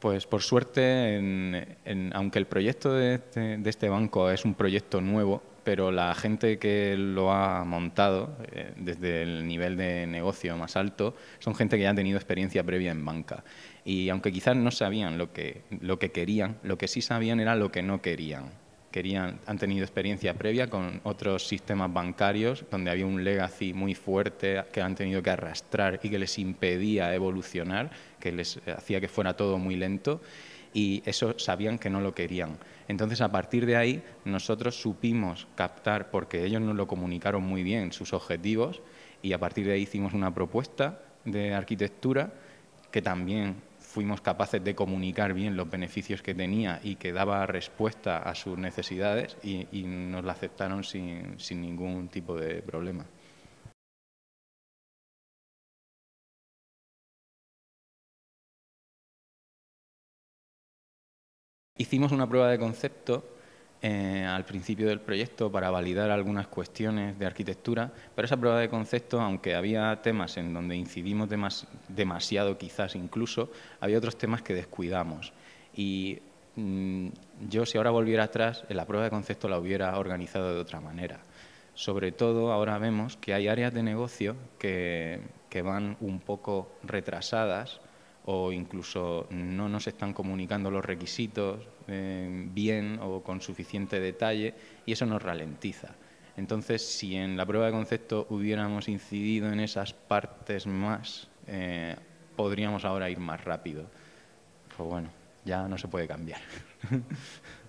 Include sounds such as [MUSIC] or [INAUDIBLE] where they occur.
Pues por suerte, en, aunque el proyecto este, de este, banco es un proyecto nuevo, pero la gente que lo ha montado eh, desde el nivel de negocio más alto son gente que ya ha tenido experiencia previa en banca. Y aunque quizás no sabían lo que, lo que querían, lo que sí sabían era lo que no querían han tenido experiencia previa con otros sistemas bancarios donde había un legacy muy fuerte que han tenido que arrastrar y que les impedía evolucionar, que les eh, hacía que fuera todo muy lento y eso sabían que no lo querían. Entonces, a partir de ahí, nosotros supimos captar, porque ellos nos lo comunicaron muy bien, sus objetivos, y a partir de ahí hicimos una propuesta de arquitectura que también fuimos capaces de comunicar bien los beneficios que tenía y que daba respuesta a sus necesidades y, nos la aceptaron sin, sin ningún tipo de problema. Hicimos una prueba de concepto eh, al principio del proyecto para validar algunas cuestiones de arquitectura, pero esa prueba de concepto, aunque había temas en donde incidimos demasiado quizás incluso, había otros temas que descuidamos. Y mm, yo si ahora volviera atrás, la prueba de concepto la hubiera organizado de otra manera. Sobre todo ahora vemos que hay áreas de negocio que van un poco retrasadas o incluso no nos están comunicando los requisitos eh, bien o con suficiente detalle y eso nos ralentiza. Entonces, si en la prueba de concepto hubiéramos incidido en esas partes más, eh, podríamos ahora ir más rápido. Pero pues bueno, ya no se puede cambiar. [LAUGHS]